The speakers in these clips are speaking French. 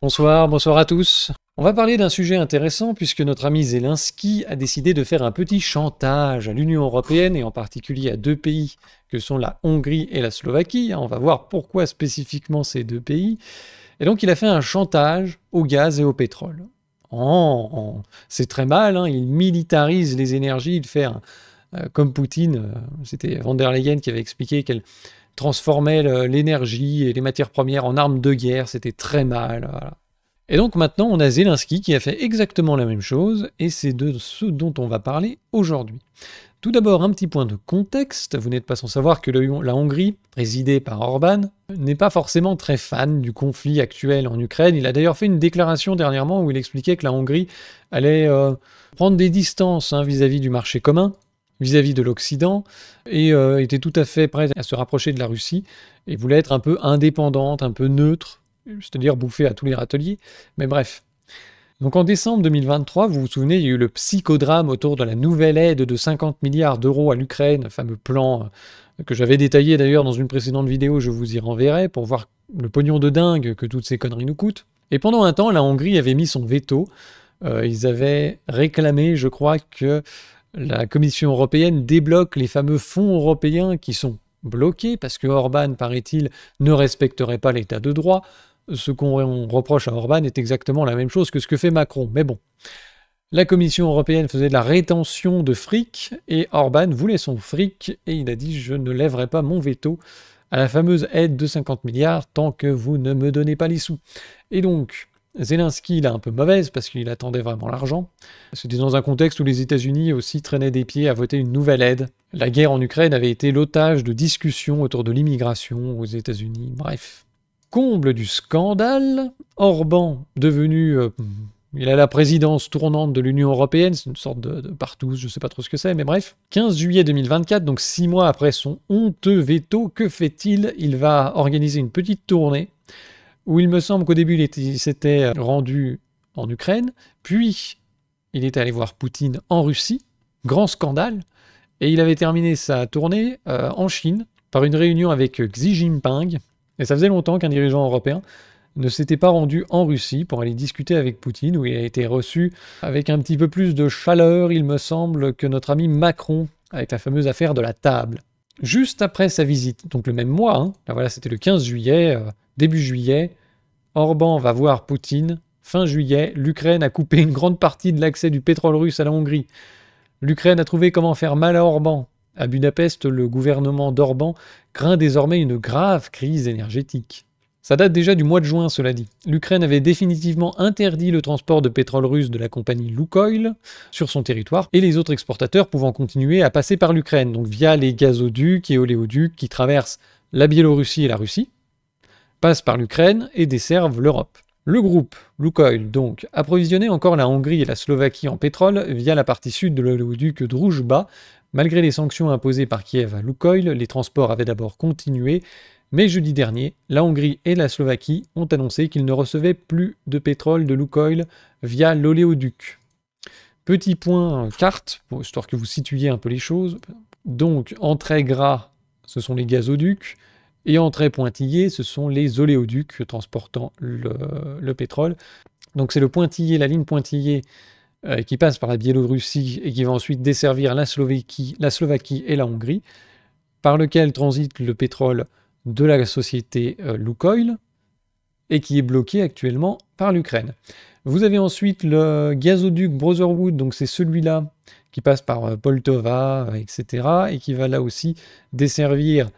Bonsoir, bonsoir à tous. On va parler d'un sujet intéressant puisque notre ami Zelensky a décidé de faire un petit chantage à l'Union européenne et en particulier à deux pays que sont la Hongrie et la Slovaquie. On va voir pourquoi spécifiquement ces deux pays. Et donc il a fait un chantage au gaz et au pétrole. Oh, oh, c'est très mal, hein. il militarise les énergies, il fait euh, comme Poutine, euh, c'était von der Leyen qui avait expliqué qu'elle transformait l'énergie et les matières premières en armes de guerre, c'était très mal. Et donc maintenant, on a Zelensky qui a fait exactement la même chose, et c'est de ce dont on va parler aujourd'hui. Tout d'abord, un petit point de contexte. Vous n'êtes pas sans savoir que la Hongrie, présidée par Orban, n'est pas forcément très fan du conflit actuel en Ukraine. Il a d'ailleurs fait une déclaration dernièrement où il expliquait que la Hongrie allait euh, prendre des distances vis à -vis du marché commun, vis-à-vis de l'Occident et euh, était tout à fait prête à se rapprocher de la Russie et voulait être un peu indépendante, un peu neutre, c'est-à-dire bouffer à tous les râteliers. Mais bref. Donc en décembre 2023, vous vous souvenez, il y a eu le psychodrame autour de la nouvelle aide de 50 milliards d'euros à l'Ukraine, fameux plan euh, que j'avais détaillé d'ailleurs dans une précédente vidéo, je vous y renverrai pour voir le pognon de dingue que toutes ces conneries nous coûtent. Et pendant un temps, la Hongrie avait mis son veto. Euh, ils avaient réclamé, je crois, que la Commission européenne débloque les fameux fonds européens qui sont bloqués parce que Orban, paraît-il, ne respecterait pas l'état de droit. Ce qu'on reproche à Orban est exactement la même chose que ce que fait Macron. Mais bon, la Commission européenne faisait de la rétention de fric et Orban voulait son fric et il a dit je ne lèverai pas mon veto à la fameuse aide de 50 milliards tant que vous ne me donnez pas les sous. Et donc, Zelensky, il a un peu mauvaise parce qu'il attendait vraiment l'argent. C'était dans un contexte où les États-Unis aussi traînaient des pieds à voter une nouvelle aide. La guerre en Ukraine avait été l'otage de discussions autour de l'immigration aux États-Unis, bref. Comble du scandale, Orban, devenu euh, hmm, il a la présidence tournante de l'Union européenne, c'est une sorte de, de partout, je sais pas trop ce que c'est, mais bref. 15 juillet 2024, donc six mois après son honteux veto, que fait-il Il va organiser une petite tournée où il me semble qu'au début, il s'était rendu en Ukraine, puis il est allé voir Poutine en Russie, grand scandale, et il avait terminé sa tournée euh, en Chine par une réunion avec Xi Jinping, et ça faisait longtemps qu'un dirigeant européen ne s'était pas rendu en Russie pour aller discuter avec Poutine, où il a été reçu avec un petit peu plus de chaleur, il me semble, que notre ami Macron, avec la fameuse affaire de la table. Juste après sa visite, donc le même mois, hein, voilà, c'était le 15 juillet, euh, début juillet, Orban va voir Poutine. Fin juillet, l'Ukraine a coupé une grande partie de l'accès du pétrole russe à la Hongrie. L'Ukraine a trouvé comment faire mal à Orban. À Budapest, le gouvernement d'Orban craint désormais une grave crise énergétique. Ça date déjà du mois de juin, cela dit. L'Ukraine avait définitivement interdit le transport de pétrole russe de la compagnie Lukoil sur son territoire, et les autres exportateurs pouvant continuer à passer par l'Ukraine, donc via les gazoducs et oléoducs qui traversent la Biélorussie et la Russie. Passe par l'Ukraine et desservent l'Europe. Le groupe Lukoil, donc, approvisionnait encore la Hongrie et la Slovaquie en pétrole via la partie sud de l'oléoduc Druzhba. Malgré les sanctions imposées par Kiev à Lukoil, les transports avaient d'abord continué, mais jeudi dernier, la Hongrie et la Slovaquie ont annoncé qu'ils ne recevaient plus de pétrole de Lukoil via l'oléoduc. Petit point carte, histoire que vous situiez un peu les choses. Donc, en très gras, ce sont les gazoducs. Et en très pointillé, ce sont les oléoducs transportant le, pétrole. Donc c'est le pointillé, la ligne pointillée euh, qui passe par la Biélorussie et qui va ensuite desservir la Slovaquie, la Slovaquie et la Hongrie, par lequel transite le pétrole de la société euh, Lukoil et qui est bloqué actuellement par l'Ukraine. Vous avez ensuite le gazoduc Brotherwood, donc c'est celui-là qui passe par Poltava, euh, Poltova, etc., et qui va là aussi desservir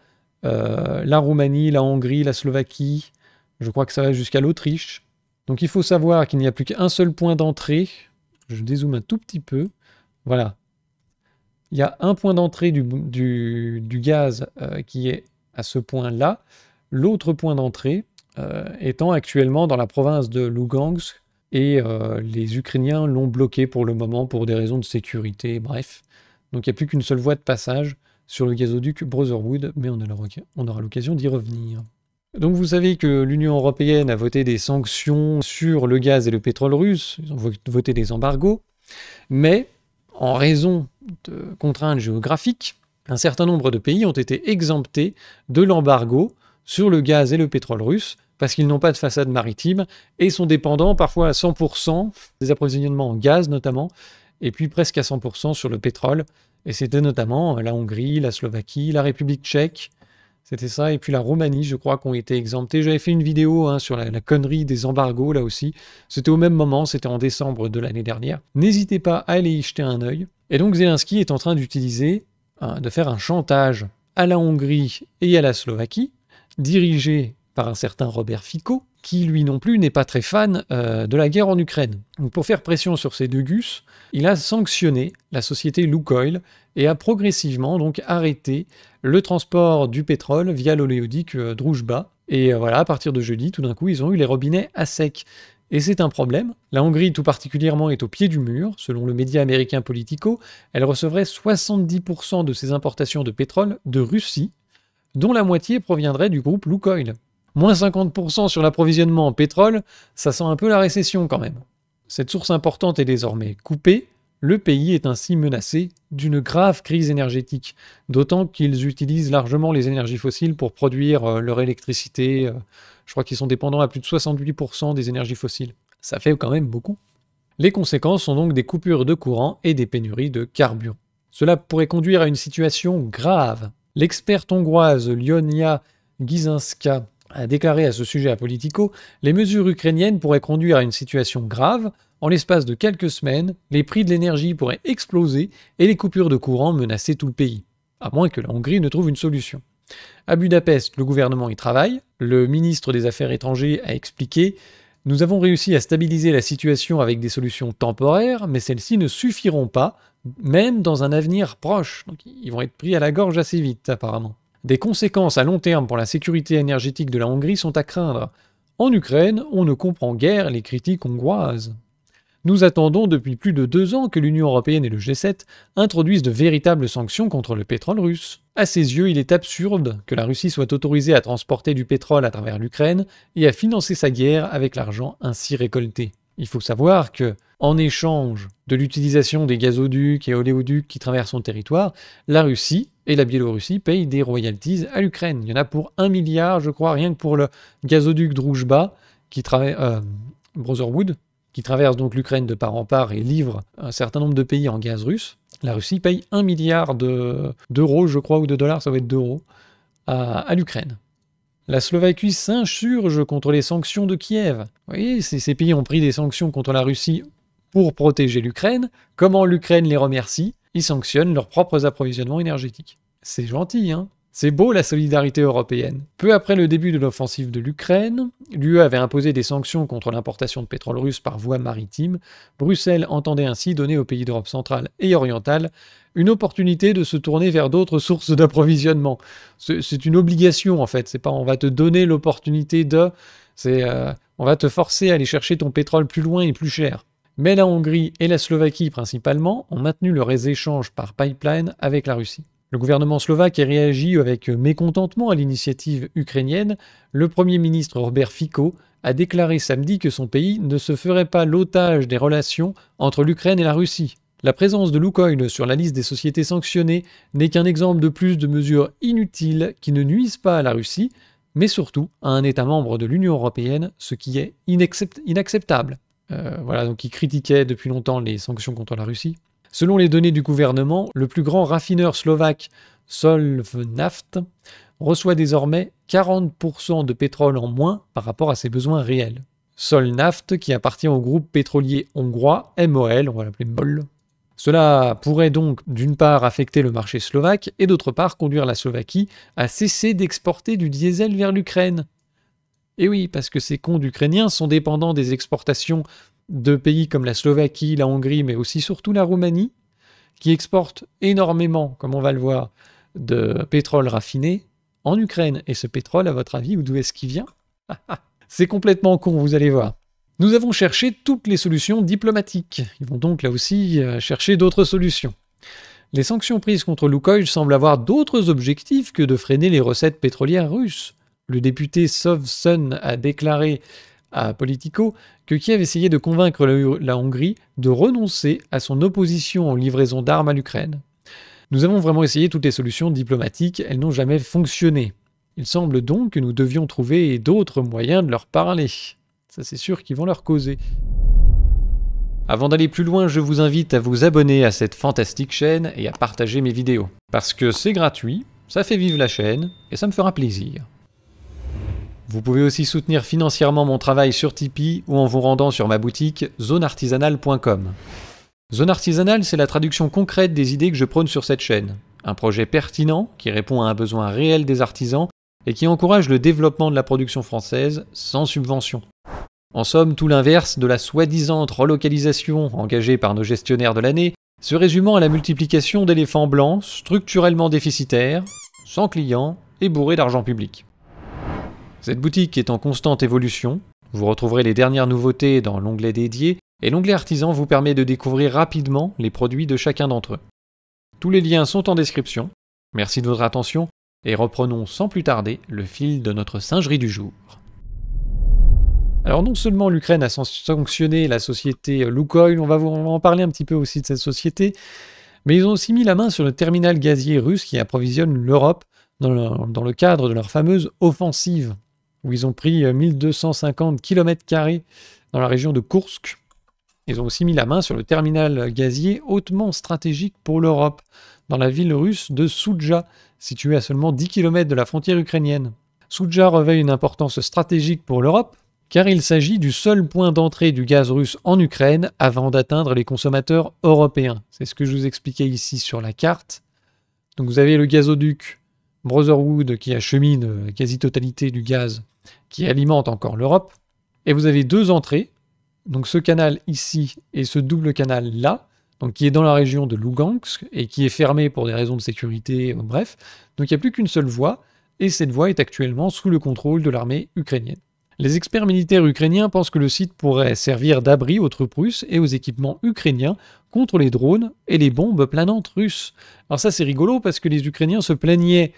euh, la Roumanie, la Hongrie, la Slovaquie, je crois que ça va jusqu'à l'Autriche. Donc il faut savoir qu'il n'y a plus qu'un seul point d'entrée. Je dézoome un tout petit peu. Voilà. Il y a un point d'entrée du, gaz euh, qui est à ce point-là. L'autre point d'entrée euh, étant actuellement dans la province de Lugansk et les Ukrainiens l'ont bloqué pour le moment pour des raisons de sécurité, bref. Donc il n'y a plus qu'une seule voie de passage sur le gazoduc Brotherwood, mais on aura l'occasion d'y revenir. Donc vous savez que l'Union européenne a voté des sanctions sur le gaz et le pétrole russe, ils ont voté des embargos, mais en raison de contraintes géographiques, un certain nombre de pays ont été exemptés de l'embargo sur le gaz et le pétrole russe parce qu'ils n'ont pas de façade maritime et sont dépendants parfois à 100% des approvisionnements en gaz notamment et puis presque à 100% sur le pétrole. Et c'était notamment euh, la Hongrie, la Slovaquie, la République tchèque, c'était ça, et puis la Roumanie, je crois, qui ont été exemptées. J'avais fait une vidéo hein, sur la, connerie des embargos, là aussi. C'était au même moment, c'était en décembre de l'année dernière. N'hésitez pas à aller y jeter un oeil. Et donc Zelensky est en train d'utiliser, hein, de faire un chantage à la Hongrie et à la Slovaquie, dirigé par un certain Robert Fico, qui lui non plus n'est pas très fan euh, de la guerre en Ukraine. pour faire pression sur ces deux gus, il a sanctionné la société Lukoil et a progressivement donc arrêté le transport du pétrole via l'oléodique euh, Et euh, voilà, à partir de jeudi, tout d'un coup, ils ont eu les robinets à sec. Et c'est un problème. La Hongrie tout particulièrement est au pied du mur. Selon le média américain Politico, elle recevrait 70% de ses importations de pétrole de Russie, dont la moitié proviendrait du groupe Lukoil, Moins 50% sur l'approvisionnement en pétrole, ça sent un peu la récession quand même. Cette source importante est désormais coupée, le pays est ainsi menacé d'une grave crise énergétique, d'autant qu'ils utilisent largement les énergies fossiles pour produire euh, leur électricité. Euh, je crois qu'ils sont dépendants à plus de 68% des énergies fossiles. Ça fait quand même beaucoup. Les conséquences sont donc des coupures de courant et des pénuries de carburant. Cela pourrait conduire à une situation grave. L'experte hongroise Lionia Gizinska a déclaré à ce sujet à Politico, les mesures ukrainiennes pourraient conduire à une situation grave. En l'espace de quelques semaines, les prix de l'énergie pourraient exploser et les coupures de courant menacer tout le pays, à moins que la Hongrie ne trouve une solution. À Budapest, le gouvernement y travaille. Le ministre des Affaires étrangères a expliqué Nous avons réussi à stabiliser la situation avec des solutions temporaires, mais celles-ci ne suffiront pas, même dans un avenir proche. Donc ils vont être pris à la gorge assez vite, apparemment. Des conséquences à long terme pour la sécurité énergétique de la Hongrie sont à craindre. En Ukraine, on ne comprend guère les critiques hongroises. Nous attendons depuis plus de deux ans que l'Union européenne et le G7 introduisent de véritables sanctions contre le pétrole russe. À ses yeux, il est absurde que la Russie soit autorisée à transporter du pétrole à travers l'Ukraine et à financer sa guerre avec l'argent ainsi récolté. Il faut savoir que, en échange de l'utilisation des gazoducs et oléoducs qui traversent son territoire, la Russie et la Biélorussie paye des royalties à l'Ukraine. Il y en a pour 1 milliard, je crois, rien que pour le gazoduc de qui travaille, euh, Brotherwood, qui traverse donc l'Ukraine de part en part et livre un certain nombre de pays en gaz russe. La Russie paye 1 milliard d'euros, je crois, ou de dollars, ça va être d'euros, à, l'Ukraine. La Slovaquie s'insurge contre les sanctions de Kiev. Vous voyez, ces pays ont pris des sanctions contre la Russie pour protéger l'Ukraine. Comment l'Ukraine les remercie Ils sanctionnent leurs propres approvisionnements énergétiques. C'est gentil, hein c'est beau la solidarité européenne. Peu après le début de l'offensive de l'Ukraine, l'UE avait imposé des sanctions contre l'importation de pétrole russe par voie maritime. Bruxelles entendait ainsi donner aux pays d'Europe centrale et orientale une opportunité de se tourner vers d'autres sources d'approvisionnement. C'est une obligation en fait, c'est pas on va te donner l'opportunité de, c'est euh, on va te forcer à aller chercher ton pétrole plus loin et plus cher. Mais la Hongrie et la Slovaquie principalement ont maintenu leurs échanges par pipeline avec la Russie. Le gouvernement slovaque a réagi avec mécontentement à l'initiative ukrainienne. Le Premier ministre Robert Fico a déclaré samedi que son pays ne se ferait pas l'otage des relations entre l'Ukraine et la Russie. La présence de Lukoil sur la liste des sociétés sanctionnées n'est qu'un exemple de plus de mesures inutiles qui ne nuisent pas à la Russie, mais surtout à un État membre de l'Union européenne, ce qui est inacceptable. Euh, voilà, donc il critiquait depuis longtemps les sanctions contre la Russie. Selon les données du gouvernement, le plus grand raffineur slovaque, Solvnaft, reçoit désormais 40% de pétrole en moins par rapport à ses besoins réels. Solnaft, qui appartient au groupe pétrolier hongrois MOL, on va l'appeler MOL. Cela pourrait donc d'une part affecter le marché slovaque et d'autre part conduire la Slovaquie à cesser d'exporter du diesel vers l'Ukraine. Et eh oui, parce que ces comptes ukrainiens sont dépendants des exportations de pays comme la Slovaquie, la Hongrie, mais aussi surtout la Roumanie, qui exportent énormément, comme on va le voir, de pétrole raffiné en Ukraine. Et ce pétrole, à votre avis, d'où est-ce qu'il vient C'est complètement con, vous allez voir. Nous avons cherché toutes les solutions diplomatiques. Ils vont donc là aussi euh, chercher d'autres solutions. Les sanctions prises contre Lukoil semblent avoir d'autres objectifs que de freiner les recettes pétrolières russes. Le député Sovsun a déclaré à Politico que Kiev essayé de convaincre la, Hongrie de renoncer à son opposition aux livraisons d'armes à l'Ukraine. Nous avons vraiment essayé toutes les solutions diplomatiques, elles n'ont jamais fonctionné. Il semble donc que nous devions trouver d'autres moyens de leur parler. Ça c'est sûr qu'ils vont leur causer. Avant d'aller plus loin, je vous invite à vous abonner à cette fantastique chaîne et à partager mes vidéos. Parce que c'est gratuit, ça fait vivre la chaîne et ça me fera plaisir. Vous pouvez aussi soutenir financièrement mon travail sur Tipeee ou en vous rendant sur ma boutique zoneartisanale.com. Zone artisanale, c'est la traduction concrète des idées que je prône sur cette chaîne. Un projet pertinent qui répond à un besoin réel des artisans et qui encourage le développement de la production française sans subvention. En somme, tout l'inverse de la soi-disant relocalisation engagée par nos gestionnaires de l'année, se résumant à la multiplication d'éléphants blancs structurellement déficitaires, sans clients et bourrés d'argent public. Cette boutique est en constante évolution. Vous retrouverez les dernières nouveautés dans l'onglet dédié et l'onglet artisan vous permet de découvrir rapidement les produits de chacun d'entre eux. Tous les liens sont en description. Merci de votre attention et reprenons sans plus tarder le fil de notre singerie du jour. Alors non seulement l'Ukraine a sanctionné la société Lukoil, on va vous en parler un petit peu aussi de cette société, mais ils ont aussi mis la main sur le terminal gazier russe qui approvisionne l'Europe dans, le cadre de leur fameuse offensive où ils ont pris 1250 euh, km dans la région de Kursk. Ils ont aussi mis la main sur le terminal gazier hautement stratégique pour l'Europe, dans la ville russe de Soudja, située à seulement 10 km de la frontière ukrainienne. Soudja revêt une importance stratégique pour l'Europe, car il s'agit du seul point d'entrée du gaz russe en Ukraine avant d'atteindre les consommateurs européens. C'est ce que je vous expliquais ici sur la carte. Donc vous avez le gazoduc Brotherwood qui achemine la euh, quasi-totalité du gaz qui alimente encore l'Europe. Et vous avez deux entrées, donc ce canal ici et ce double canal là, donc qui est dans la région de Lugansk et qui est fermé pour des raisons de sécurité, euh, bref. Donc il n'y a plus qu'une seule voie, et cette voie est actuellement sous le contrôle de l'armée ukrainienne. Les experts militaires ukrainiens pensent que le site pourrait servir d'abri aux troupes russes et aux équipements ukrainiens contre les drones et les bombes planantes russes. Alors ça c'est rigolo parce que les Ukrainiens se plaignaient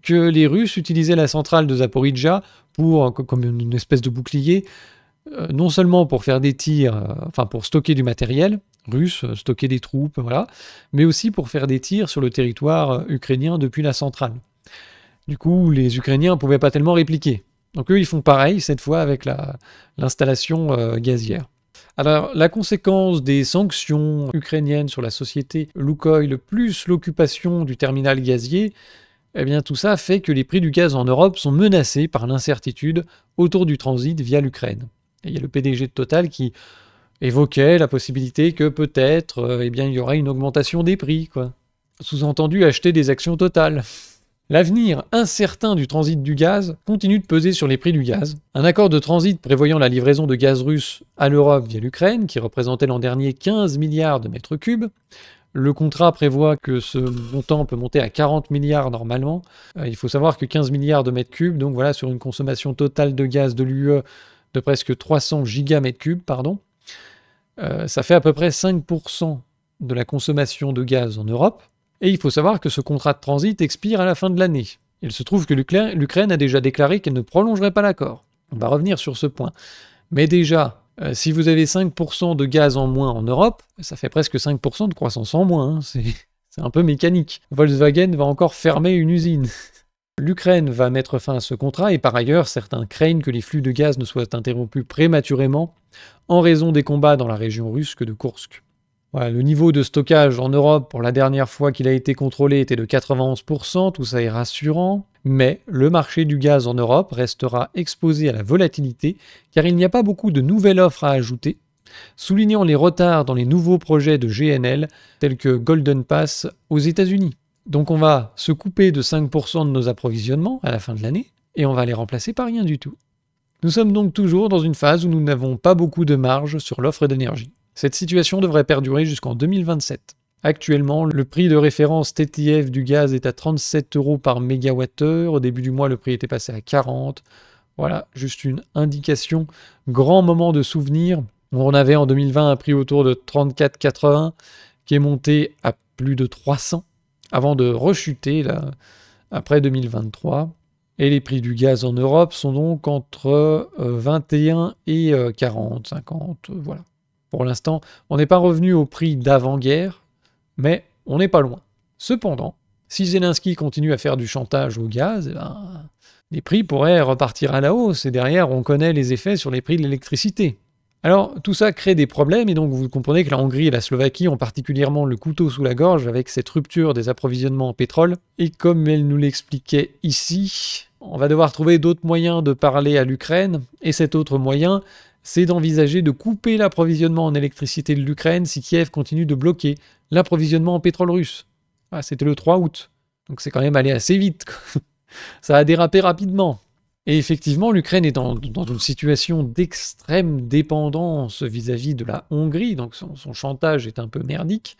que les Russes utilisaient la centrale de Zaporizhia pour, comme une espèce de bouclier, euh, non seulement pour faire des tirs, euh, enfin pour stocker du matériel russe, euh, stocker des troupes, voilà, mais aussi pour faire des tirs sur le territoire ukrainien depuis la centrale. Du coup, les Ukrainiens ne pouvaient pas tellement répliquer. Donc eux, ils font pareil, cette fois avec l'installation euh, gazière. Alors, la conséquence des sanctions ukrainiennes sur la société Lukoil, plus l'occupation du terminal gazier, eh bien tout ça fait que les prix du gaz en Europe sont menacés par l'incertitude autour du transit via l'Ukraine. Il y a le PDG de Total qui évoquait la possibilité que peut-être euh, eh bien il y aurait une augmentation des prix quoi. Sous-entendu acheter des actions totales. L'avenir incertain du transit du gaz continue de peser sur les prix du gaz. Un accord de transit prévoyant la livraison de gaz russe à l'Europe via l'Ukraine, qui représentait l'an dernier 15 milliards de mètres cubes, le contrat prévoit que ce montant peut monter à 40 milliards normalement. Euh, il faut savoir que 15 milliards de mètres cubes, donc voilà, sur une consommation totale de gaz de l'UE de presque 300 gigamètres cubes, pardon, euh, ça fait à peu près 5% de la consommation de gaz en Europe. Et il faut savoir que ce contrat de transit expire à la fin de l'année. Il se trouve que l'Ukraine a déjà déclaré qu'elle ne prolongerait pas l'accord. On va revenir sur ce point. Mais déjà, euh, si vous avez 5% de gaz en moins en Europe, ça fait presque 5% de croissance en moins. Hein. C'est un peu mécanique. Volkswagen va encore fermer une usine. L'Ukraine va mettre fin à ce contrat et par ailleurs, certains craignent que les flux de gaz ne soient interrompus prématurément en raison des combats dans la région russe de Koursk le niveau de stockage en Europe pour la dernière fois qu'il a été contrôlé était de 91%, tout ça est rassurant, mais le marché du gaz en Europe restera exposé à la volatilité car il n'y a pas beaucoup de nouvelles offres à ajouter, soulignant les retards dans les nouveaux projets de GNL tels que Golden Pass aux États-Unis. Donc on va se couper de 5% de nos approvisionnements à la fin de l'année et on va les remplacer par rien du tout. Nous sommes donc toujours dans une phase où nous n'avons pas beaucoup de marge sur l'offre d'énergie. Cette situation devrait perdurer jusqu'en 2027. Actuellement, le prix de référence TTF du gaz est à 37 euros par mégawattheure. Au début du mois, le prix était passé à 40. Voilà, juste une indication. Grand moment de souvenir. On avait en 2020 un prix autour de 34,80 qui est monté à plus de 300 avant de rechuter après 2023. Et les prix du gaz en Europe sont donc entre 21 euh, et 40, 50, euh, voilà. Pour l'instant, on n'est pas revenu au prix d'avant-guerre, mais on n'est pas loin. Cependant, si Zelensky continue à faire du chantage au gaz, eh ben, les prix pourraient repartir à la hausse, et derrière, on connaît les effets sur les prix de l'électricité. Alors, tout ça crée des problèmes, et donc vous comprenez que la Hongrie et la Slovaquie ont particulièrement le couteau sous la gorge avec cette rupture des approvisionnements en pétrole, et comme elle nous l'expliquait ici, on va devoir trouver d'autres moyens de parler à l'Ukraine, et cet autre moyen, c'est d'envisager de couper l'approvisionnement en électricité de l'Ukraine si Kiev continue de bloquer l'approvisionnement en pétrole russe. Ah, C'était le 3 août, donc c'est quand même allé assez vite. Ça a dérapé rapidement. Et effectivement, l'Ukraine est dans, une situation d'extrême dépendance vis-à-vis de la Hongrie, donc son, son chantage est un peu merdique.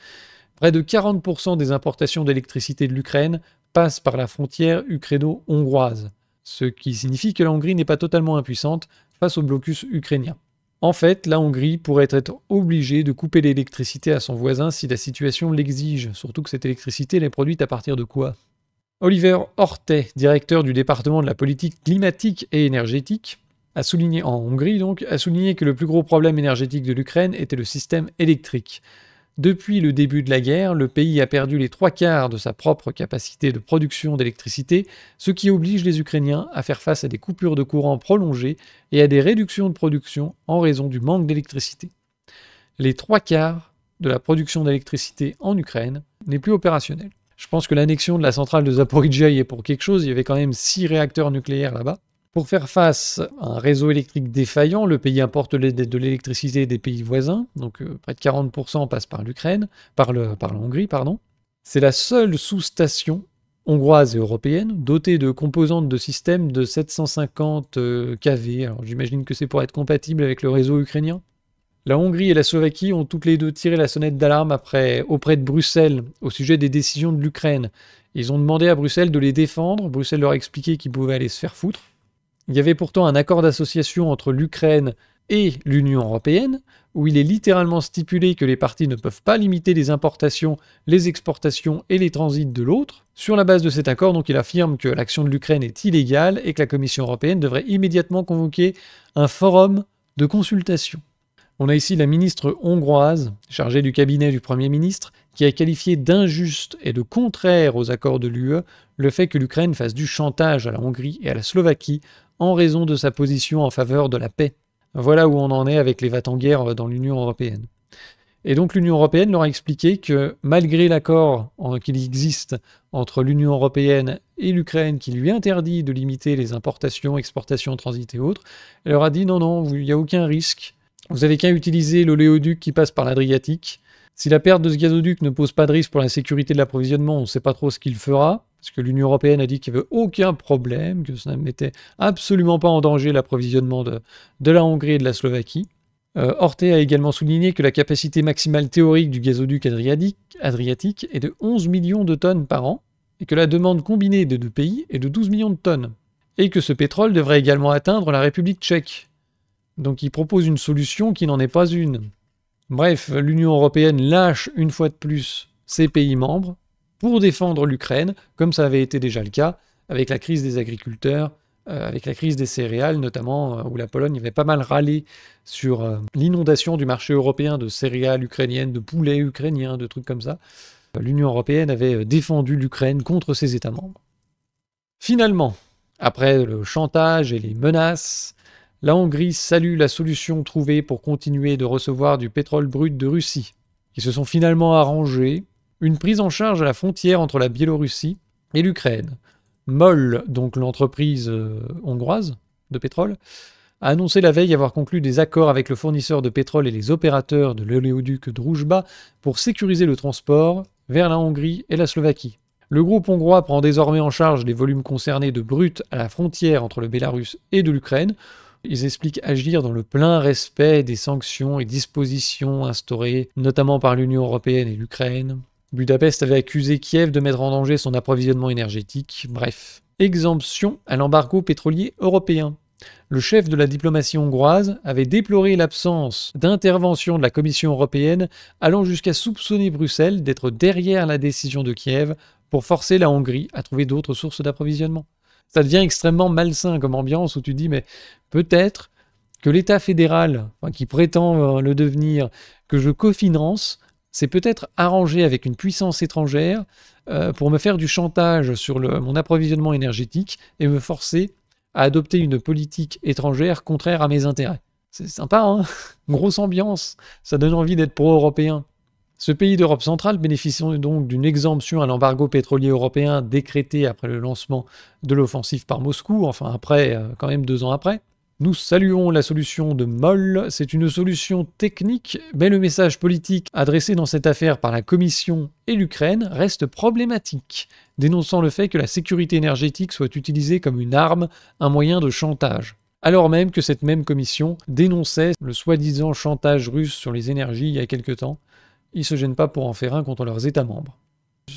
Près de 40% des importations d'électricité de l'Ukraine passent par la frontière ukraino-hongroise, ce qui signifie que la Hongrie n'est pas totalement impuissante face au blocus ukrainien. En fait, la Hongrie pourrait être obligée de couper l'électricité à son voisin si la situation l'exige, surtout que cette électricité l'est est produite à partir de quoi Oliver Hortet, directeur du département de la politique climatique et énergétique, a souligné en Hongrie donc, a souligné que le plus gros problème énergétique de l'Ukraine était le système électrique. Depuis le début de la guerre, le pays a perdu les trois quarts de sa propre capacité de production d'électricité, ce qui oblige les Ukrainiens à faire face à des coupures de courant prolongées et à des réductions de production en raison du manque d'électricité. Les trois quarts de la production d'électricité en Ukraine n'est plus opérationnelle. Je pense que l'annexion de la centrale de Zaporizhia y est pour quelque chose, il y avait quand même six réacteurs nucléaires là-bas. Pour faire face à un réseau électrique défaillant, le pays importe de l'électricité des pays voisins, donc euh, près de 40% passe par l'Ukraine, par, le, par la pardon. C'est la seule sous-station hongroise et européenne, dotée de composantes de système de 750 euh, kV. Alors j'imagine que c'est pour être compatible avec le réseau ukrainien. La Hongrie et la Slovaquie ont toutes les deux tiré la sonnette d'alarme auprès de Bruxelles au sujet des décisions de l'Ukraine. Ils ont demandé à Bruxelles de les défendre. Bruxelles leur a qu'ils pouvaient aller se faire foutre. Il y avait pourtant un accord d'association entre l'Ukraine et l'Union européenne, où il est littéralement stipulé que les parties ne peuvent pas limiter les importations, les exportations et les transits de l'autre. Sur la base de cet accord, donc, il affirme que l'action de l'Ukraine est illégale et que la Commission européenne devrait immédiatement convoquer un forum de consultation. On a ici la ministre hongroise, chargée du cabinet du Premier ministre, qui a qualifié d'injuste et de contraire aux accords de l'UE le fait que l'Ukraine fasse du chantage à la Hongrie et à la Slovaquie en raison de sa position en faveur de la paix. Voilà où on en est avec les vats guerre euh, dans l'Union européenne. Et donc l'Union européenne leur a expliqué que malgré l'accord qu'il existe entre l'Union européenne et l'Ukraine qui lui interdit de limiter les importations, exportations, transit et autres, elle leur a dit non, non, il n'y a aucun risque. Vous n'avez qu'à utiliser l'oléoduc qui passe par l'Adriatique. Si la perte de ce gazoduc ne pose pas de risque pour la sécurité de l'approvisionnement, on ne sait pas trop ce qu'il fera parce que l'Union européenne a dit qu'il n'y avait aucun problème, que ça ne mettait absolument pas en danger l'approvisionnement de, la Hongrie et de la Slovaquie. Euh, Orte a également souligné que la capacité maximale théorique du gazoduc adriatique, est de 11 millions de tonnes par an, et que la demande combinée des deux pays est de 12 millions de tonnes, et que ce pétrole devrait également atteindre la République tchèque. Donc il propose une solution qui n'en est pas une. Bref, l'Union européenne lâche une fois de plus ses pays membres, pour défendre l'Ukraine, comme ça avait été déjà le cas avec la crise des agriculteurs, euh, avec la crise des céréales notamment, euh, où la Pologne avait pas mal râlé sur euh, l'inondation du marché européen de céréales ukrainiennes, de poulets ukrainiens, de trucs comme ça. L'Union européenne avait défendu l'Ukraine contre ses États membres. Finalement, après le chantage et les menaces, la Hongrie salue la solution trouvée pour continuer de recevoir du pétrole brut de Russie. qui se sont finalement arrangés, une prise en charge à la frontière entre la Biélorussie et l'Ukraine. MOL, donc l'entreprise euh, hongroise de pétrole, a annoncé la veille avoir conclu des accords avec le fournisseur de pétrole et les opérateurs de l'oléoduc Druzhba pour sécuriser le transport vers la Hongrie et la Slovaquie. Le groupe hongrois prend désormais en charge les volumes concernés de brut à la frontière entre le Bélarus et de l'Ukraine. Ils expliquent agir dans le plein respect des sanctions et dispositions instaurées notamment par l'Union européenne et l'Ukraine Budapest avait accusé Kiev de mettre en danger son approvisionnement énergétique, bref. Exemption à l'embargo pétrolier européen. Le chef de la diplomatie hongroise avait déploré l'absence d'intervention de la Commission européenne, allant jusqu'à soupçonner Bruxelles d'être derrière la décision de Kiev pour forcer la Hongrie à trouver d'autres sources d'approvisionnement. Ça devient extrêmement malsain comme ambiance où tu dis mais peut-être que l'État fédéral, qui prétend euh, le devenir, que je cofinance, c'est peut-être arrangé avec une puissance étrangère euh, pour me faire du chantage sur mon approvisionnement énergétique et me forcer à adopter une politique étrangère contraire à mes intérêts. C'est sympa, hein Grosse ambiance, ça donne envie d'être pro-européen. Ce pays d'Europe centrale bénéficie donc d'une exemption à l'embargo pétrolier européen décrété après le lancement de l'offensive par Moscou, enfin après, euh, quand même deux ans après. Nous saluons la solution de Moll. C'est une solution technique, mais le message politique adressé dans cette affaire par la Commission et l'Ukraine reste problématique, dénonçant le fait que la sécurité énergétique soit utilisée comme une arme, un moyen de chantage alors même que cette même commission dénonçait le soi-disant chantage russe sur les énergies il y a quelque temps. Ils se gênent pas pour en faire un contre leurs États membres.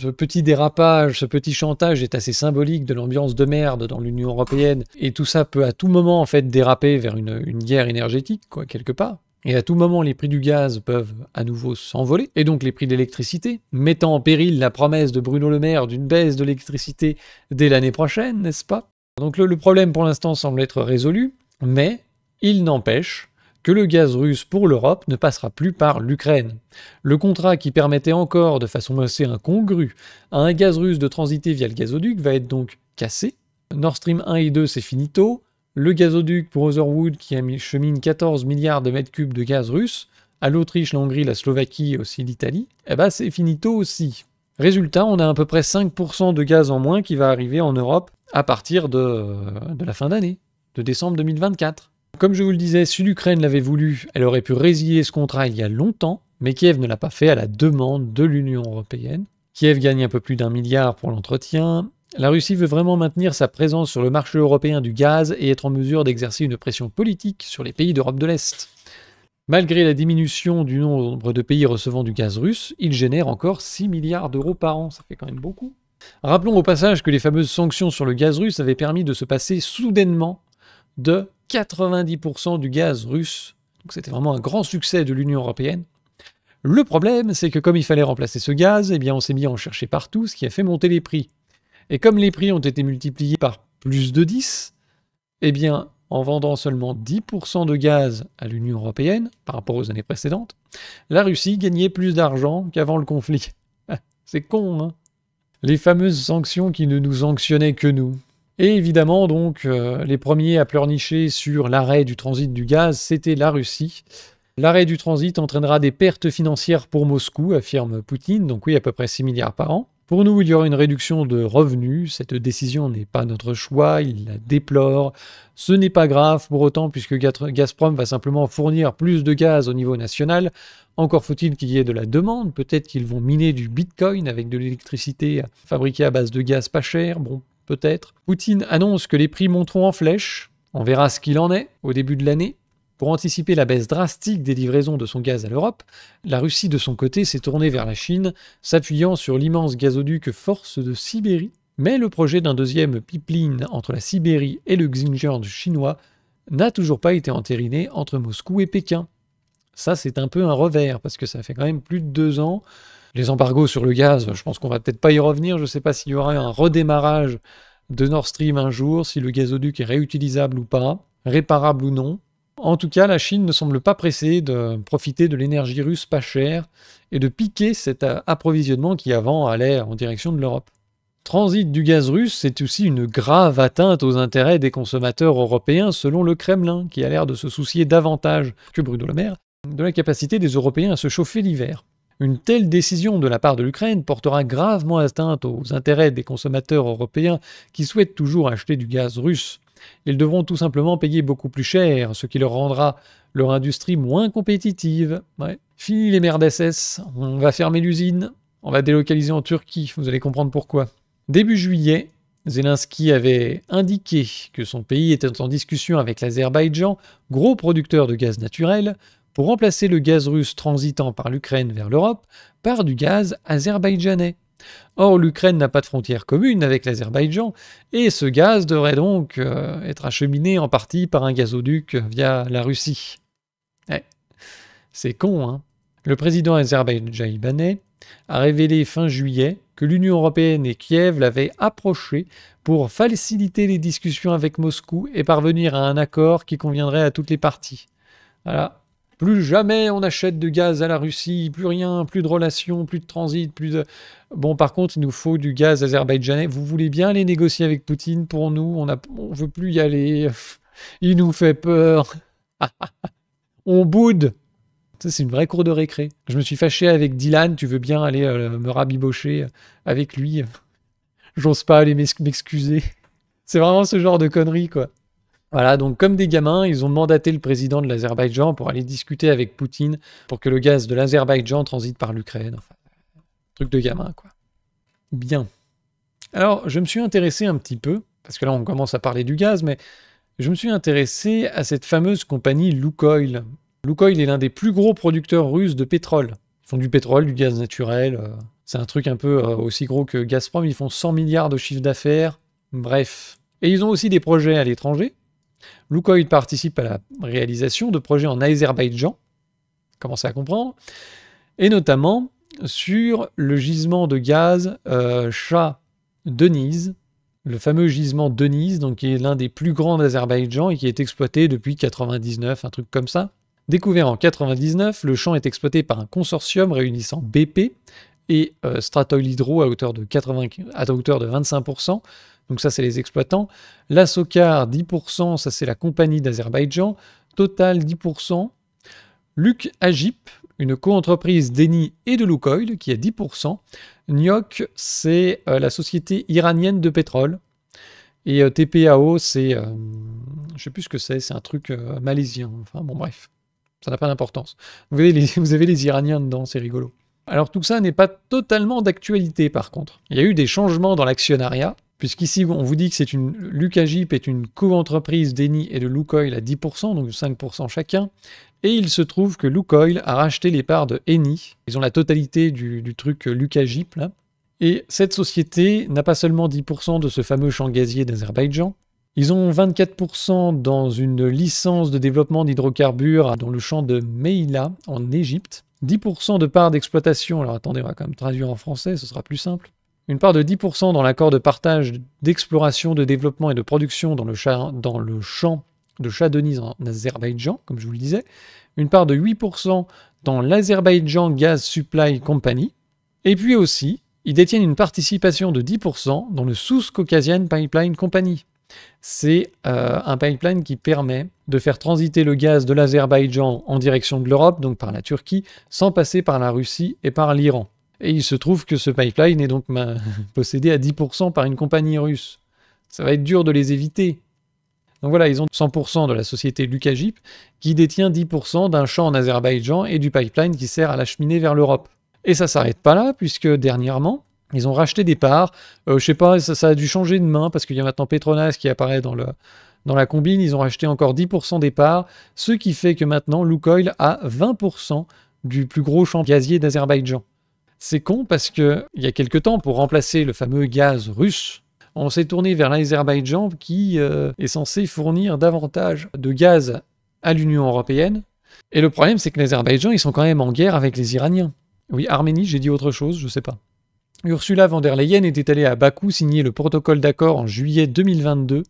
Ce petit dérapage, ce petit chantage est assez symbolique de l'ambiance de merde dans l'Union européenne. Et tout ça peut à tout moment en fait déraper vers une, guerre énergétique, quoi, quelque part. Et à tout moment, les prix du gaz peuvent à nouveau s'envoler, et donc les prix de l'électricité, mettant en péril la promesse de Bruno Le Maire d'une baisse de l'électricité dès l'année prochaine, n'est-ce pas Donc le, problème pour l'instant semble être résolu, mais il n'empêche que le gaz russe pour l'Europe ne passera plus par l'Ukraine. Le contrat qui permettait encore, de façon assez incongrue, à un gaz russe de transiter via le gazoduc va être donc cassé. Nord Stream 1 et 2, c'est finito. Le gazoduc pour Otherwood qui chemine 14 milliards de mètres cubes de gaz russe, à l'Autriche, la Hongrie, la Slovaquie et aussi l'Italie, eh ben c'est finito aussi. Résultat, on a à peu près 5% de gaz en moins qui va arriver en Europe à partir de, de la fin d'année, de décembre 2024. Comme je vous le disais, si l'Ukraine l'avait voulu, elle aurait pu résilier ce contrat il y a longtemps, mais Kiev ne l'a pas fait à la demande de l'Union européenne. Kiev gagne un peu plus d'un milliard pour l'entretien. La Russie veut vraiment maintenir sa présence sur le marché européen du gaz et être en mesure d'exercer une pression politique sur les pays d'Europe de l'Est. Malgré la diminution du nombre de pays recevant du gaz russe, il génère encore 6 milliards d'euros par an, ça fait quand même beaucoup. Rappelons au passage que les fameuses sanctions sur le gaz russe avaient permis de se passer soudainement de 90% du gaz russe. Donc c'était vraiment un grand succès de l'Union européenne. Le problème, c'est que comme il fallait remplacer ce gaz, eh bien on s'est mis à en chercher partout, ce qui a fait monter les prix. Et comme les prix ont été multipliés par plus de 10, eh bien en vendant seulement 10% de gaz à l'Union européenne par rapport aux années précédentes, la Russie gagnait plus d'argent qu'avant le conflit. c'est con, hein Les fameuses sanctions qui ne nous sanctionnaient que nous, et évidemment, donc, euh, les premiers à pleurnicher sur l'arrêt du transit du gaz, c'était la Russie. L'arrêt du transit entraînera des pertes financières pour Moscou, affirme Poutine, donc oui, à peu près 6 milliards par an. Pour nous, il y aura une réduction de revenus, cette décision n'est pas notre choix, il la déplore. Ce n'est pas grave pour autant puisque Gazprom va simplement fournir plus de gaz au niveau national. Encore faut-il qu'il y ait de la demande, peut-être qu'ils vont miner du Bitcoin avec de l'électricité fabriquée à base de gaz pas cher, bon, peut-être. Poutine annonce que les prix monteront en flèche. On verra ce qu'il en est au début de l'année. Pour anticiper la baisse drastique des livraisons de son gaz à l'Europe, la Russie de son côté s'est tournée vers la Chine, s'appuyant sur l'immense gazoduc Force de Sibérie. Mais le projet d'un deuxième pipeline entre la Sibérie et le Xinjiang chinois n'a toujours pas été entériné entre Moscou et Pékin. Ça, c'est un peu un revers, parce que ça fait quand même plus de deux ans les embargos sur le gaz, je pense qu'on va peut-être pas y revenir. Je ne sais pas s'il y aura un redémarrage de Nord Stream un jour, si le gazoduc est réutilisable ou pas, réparable ou non. En tout cas, la Chine ne semble pas pressée de profiter de l'énergie russe pas chère et de piquer cet approvisionnement qui avant allait en direction de l'Europe. Transit du gaz russe, c'est aussi une grave atteinte aux intérêts des consommateurs européens selon le Kremlin, qui a l'air de se soucier davantage que Bruno Le Maire de la capacité des Européens à se chauffer l'hiver. Une telle décision de la part de l'Ukraine portera gravement atteinte aux intérêts des consommateurs européens qui souhaitent toujours acheter du gaz russe. Ils devront tout simplement payer beaucoup plus cher, ce qui leur rendra leur industrie moins compétitive. Fini les merdes SS, on va fermer l'usine, on va délocaliser en Turquie, vous allez comprendre pourquoi. Début juillet, Zelensky avait indiqué que son pays était en discussion avec l'Azerbaïdjan, gros producteur de gaz naturel, pour remplacer le gaz russe transitant par l'Ukraine vers l'Europe par du gaz azerbaïdjanais. Or, l'Ukraine n'a pas de frontière commune avec l'Azerbaïdjan, et ce gaz devrait donc euh, être acheminé en partie par un gazoduc via la Russie. Eh, C'est con, hein Le président azerbaïdjanais a révélé fin juillet que l'Union européenne et Kiev l'avaient approché pour faciliter les discussions avec Moscou et parvenir à un accord qui conviendrait à toutes les parties. Voilà, plus jamais on achète de gaz à la Russie, plus rien, plus de relations, plus de transit, plus de... Bon, par contre, il nous faut du gaz azerbaïdjanais. Vous voulez bien aller négocier avec Poutine pour nous On a... ne veut plus y aller. Il nous fait peur. on boude. Ça, c'est une vraie cour de récré. Je me suis fâché avec Dylan. Tu veux bien aller euh, me rabibocher avec lui J'ose pas aller m'excuser. C'est vraiment ce genre de conneries, quoi. Voilà, donc comme des gamins, ils ont mandaté le président de l'Azerbaïdjan pour aller discuter avec Poutine pour que le gaz de l'Azerbaïdjan transite par l'Ukraine. Enfin, truc de gamin, quoi. Bien. Alors, je me suis intéressé un petit peu, parce que là, on commence à parler du gaz, mais je me suis intéressé à cette fameuse compagnie Lukoil. Lukoil est l'un des plus gros producteurs russes de pétrole. Ils font du pétrole, du gaz naturel. Euh, c'est un truc un peu euh, aussi gros que Gazprom. Ils font 100 milliards de chiffre d'affaires. Bref. Et ils ont aussi des projets à l'étranger. Lukoil participe à la réalisation de projets en Azerbaïdjan, commencez à comprendre, et notamment sur le gisement de gaz euh, Shah Denise, le fameux gisement Denise, donc qui est l'un des plus grands d'Azerbaïdjan et qui est exploité depuis 99, un truc comme ça. Découvert en 1999, le champ est exploité par un consortium réunissant BP, et euh, Stratoil Hydro à hauteur de, 25%. Donc ça, c'est les exploitants. La Socar, 10%, ça c'est la compagnie d'Azerbaïdjan. Total, 10%. Luc Agip, une coentreprise d'Eni et de Lukoil, qui est 10%. NIOC, c'est euh, la société iranienne de pétrole. Et euh, TPAO, c'est... je sais plus ce que c'est, c'est un truc malaisien. Enfin bon bref, ça n'a pas d'importance. Vous, vous, avez les Iraniens dedans, c'est rigolo. Alors tout ça n'est pas totalement d'actualité par contre. Il y a eu des changements dans l'actionnariat, puisqu'ici on vous dit que c'est une est une co-entreprise d'Eni et de Lukoil à 10%, donc 5% chacun. Et il se trouve que Lukoil a racheté les parts de Eni. Ils ont la totalité du, truc Lucagip là. Et cette société n'a pas seulement 10% de ce fameux champ gazier d'Azerbaïdjan, ils ont 24% dans une licence de développement d'hydrocarbures dans le champ de Meila en Égypte. 10% de part d'exploitation, alors attendez, on va quand même traduire en français, ce sera plus simple. Une part de 10% dans l'accord de partage d'exploration, de développement et de production dans le, champ de chat en Azerbaïdjan, comme je vous le disais. Une part de 8% dans l'Azerbaïdjan Gas Supply Company. Et puis aussi, ils détiennent une participation de 10% dans le South Caucasian Pipeline Company, c'est euh, un pipeline qui permet de faire transiter le gaz de l'Azerbaïdjan en direction de l'Europe, donc par la Turquie, sans passer par la Russie et par l'Iran. Et il se trouve que ce pipeline est donc ben, possédé à 10% par une compagnie russe. Ça va être dur de les éviter. Donc voilà, ils ont 100% de la société Lukagip qui détient 10% d'un champ en Azerbaïdjan et du pipeline qui sert à l'acheminer vers l'Europe. Et ça s'arrête pas là, puisque dernièrement, ils ont racheté des parts. Euh, je sais pas, ça, a dû changer de main parce qu'il y a maintenant Petronas qui apparaît dans, le, dans la combine. Ils ont racheté encore 10% des parts, ce qui fait que maintenant Lukoil a 20% du plus gros champ gazier d'Azerbaïdjan. C'est con parce que il y a quelque temps, pour remplacer le fameux gaz russe, on s'est tourné vers l'Azerbaïdjan qui euh, est censé fournir davantage de gaz à l'Union européenne. Et le problème, c'est que l'Azerbaïdjan, ils sont quand même en guerre avec les Iraniens. Oui, Arménie, j'ai dit autre chose, je sais pas. Ursula von der Leyen était allée à Bakou signer le protocole d'accord en juillet 2022.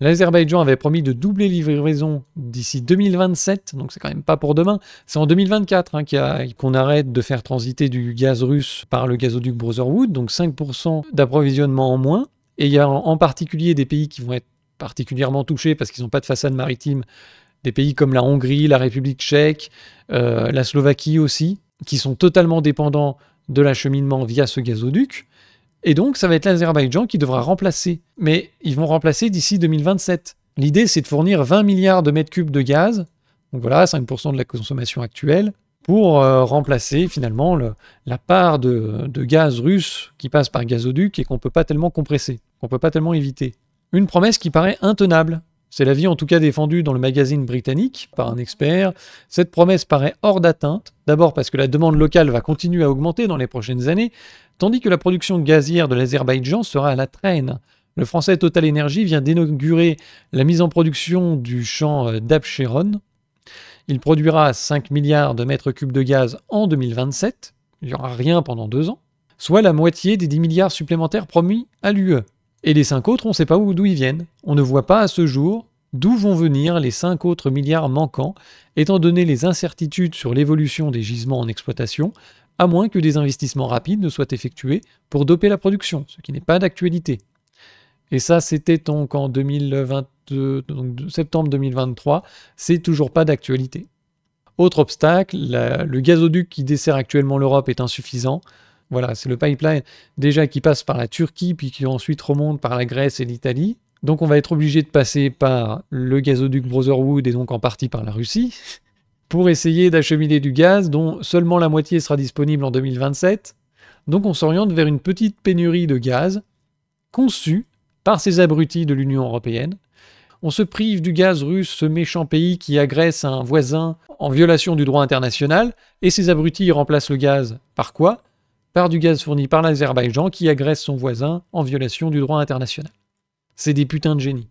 L'Azerbaïdjan avait promis de doubler les livraisons d'ici 2027, donc c'est quand même pas pour demain. C'est en 2024 hein, qu'on arrête de faire transiter du gaz russe par le gazoduc Brotherwood, donc 5% d'approvisionnement en moins. Et il y a en particulier des pays qui vont être particulièrement touchés parce qu'ils n'ont pas de façade maritime, des pays comme la Hongrie, la République tchèque, euh, la Slovaquie aussi, qui sont totalement dépendants de l'acheminement via ce gazoduc. Et donc, ça va être l'Azerbaïdjan qui devra remplacer. Mais ils vont remplacer d'ici 2027. L'idée, c'est de fournir 20 milliards de mètres cubes de gaz, donc voilà, 5% de la consommation actuelle, pour euh, remplacer finalement la part de, de, gaz russe qui passe par gazoduc et qu'on peut pas tellement compresser, qu'on peut pas tellement éviter. Une promesse qui paraît intenable, c'est l'avis en tout cas défendu dans le magazine britannique par un expert. Cette promesse paraît hors d'atteinte, d'abord parce que la demande locale va continuer à augmenter dans les prochaines années, tandis que la production gazière de l'Azerbaïdjan sera à la traîne. Le français Total Energy vient d'inaugurer la mise en production du champ euh, d'Abcheron. Il produira 5 milliards de mètres cubes de gaz en 2027. Il n'y aura rien pendant deux ans, soit la moitié des 10 milliards supplémentaires promis à l'UE. Et les cinq autres, on ne sait pas d'où ils viennent. On ne voit pas à ce jour d'où vont venir les cinq autres milliards manquants, étant donné les incertitudes sur l'évolution des gisements en exploitation, à moins que des investissements rapides ne soient effectués pour doper la production, ce qui n'est pas d'actualité. Et ça, c'était donc en septembre 2023, c'est toujours pas d'actualité. Autre obstacle, le gazoduc qui dessert actuellement l'Europe est insuffisant. Voilà, c'est le pipeline déjà qui passe par la Turquie, puis qui ensuite remonte par la Grèce et l'Italie. Donc on va être obligé de passer par le gazoduc Brotherwood et donc en partie par la Russie, pour essayer d'acheminer du gaz dont seulement la moitié sera disponible en 2027. Donc on s'oriente vers une petite pénurie de gaz conçue par ces abrutis de l'Union européenne. On se prive du gaz russe, ce méchant pays qui agresse un voisin en violation du droit international, et ces abrutis remplacent le gaz par quoi par du gaz fourni par l'Azerbaïdjan qui agresse son voisin en violation du droit international. C'est des putains de génies.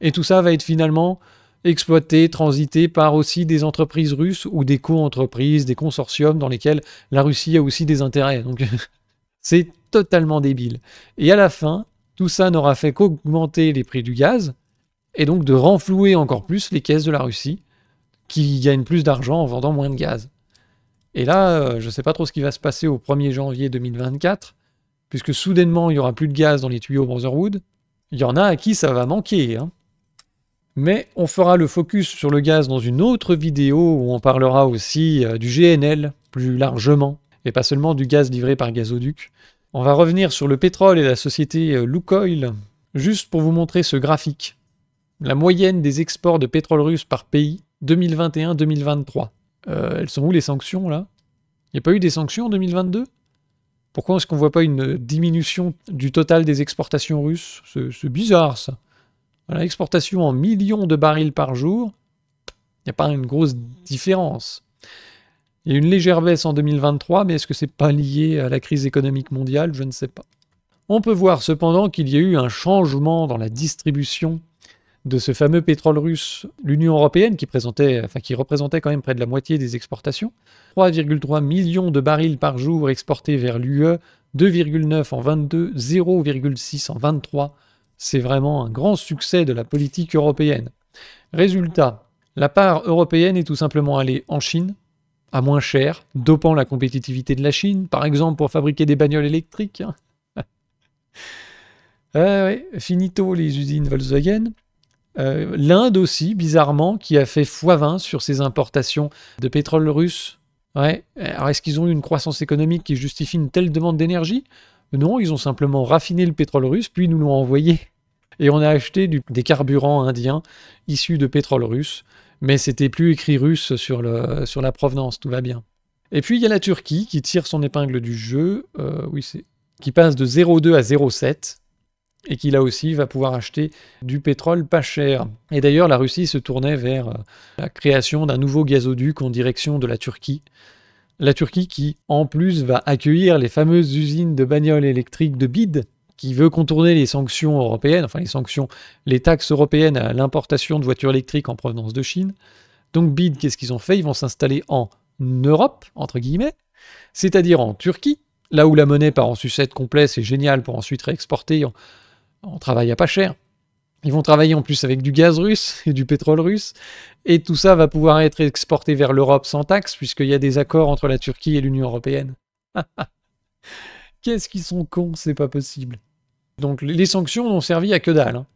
Et tout ça va être finalement exploité, transité par aussi des entreprises russes ou des co-entreprises, des consortiums dans lesquels la Russie a aussi des intérêts. Donc c'est totalement débile. Et à la fin, tout ça n'aura fait qu'augmenter les prix du gaz et donc de renflouer encore plus les caisses de la Russie qui gagnent plus d'argent en vendant moins de gaz. Et là, euh, je ne sais pas trop ce qui va se passer au 1er janvier 2024, puisque soudainement, il n'y aura plus de gaz dans les tuyaux Brotherwood. Il y en a à qui ça va manquer. Hein. Mais on fera le focus sur le gaz dans une autre vidéo où on parlera aussi euh, du GNL plus largement, et pas seulement du gaz livré par gazoduc. On va revenir sur le pétrole et la société euh, Lukoil, juste pour vous montrer ce graphique. La moyenne des exports de pétrole russe par pays 2021-2023. Euh, elles sont où les sanctions là Il n'y a pas eu des sanctions en 2022 Pourquoi est-ce qu'on ne voit pas une diminution du total des exportations russes C'est bizarre ça. Voilà, exportation en millions de barils par jour, il n'y a pas une grosse différence. Il y a une légère baisse en 2023, mais est-ce que c'est pas lié à la crise économique mondiale Je ne sais pas. On peut voir cependant qu'il y a eu un changement dans la distribution de ce fameux pétrole russe, l'Union européenne, qui, présentait, enfin, qui représentait quand même près de la moitié des exportations, 3,3 millions de barils par jour exportés vers l'UE, 2,9 en 22, 0,6 en 23. C'est vraiment un grand succès de la politique européenne. Résultat, la part européenne est tout simplement allée en Chine, à moins cher, dopant la compétitivité de la Chine, par exemple pour fabriquer des bagnoles électriques. finito les usines Volkswagen. Euh, L'Inde aussi, bizarrement, qui a fait x20 sur ses importations de pétrole russe. Ouais. Alors est-ce qu'ils ont eu une croissance économique qui justifie une telle demande d'énergie Non, ils ont simplement raffiné le pétrole russe, puis nous l'ont envoyé. Et on a acheté des carburants indiens issus de pétrole russe, mais c'était plus écrit russe sur, la provenance, tout va bien. Et puis il y a la Turquie qui tire son épingle du jeu, euh, qui passe de 0,2 à 0,7 et qui là aussi va pouvoir acheter du pétrole pas cher. Et d'ailleurs, la Russie se tournait vers euh, la création d'un nouveau gazoduc en direction de la Turquie. La Turquie qui, en plus, va accueillir les fameuses usines de bagnoles électriques de BID, qui veut contourner les sanctions européennes, enfin les sanctions, les taxes européennes à l'importation de voitures électriques en provenance de Chine. Donc BID, qu'est-ce qu'ils ont fait Ils vont s'installer en Europe, entre guillemets, c'est-à-dire en Turquie, là où la monnaie part en sucette complète, c'est génial pour ensuite réexporter en, on travaille à pas cher. Ils vont travailler en plus avec du gaz russe et du pétrole russe. Et tout ça va pouvoir être exporté vers l'Europe sans taxe, puisqu'il y a des accords entre la Turquie et l'Union européenne. Qu'est-ce qu'ils sont cons, c'est pas possible. Donc les sanctions n'ont servi à que dalle. Hein.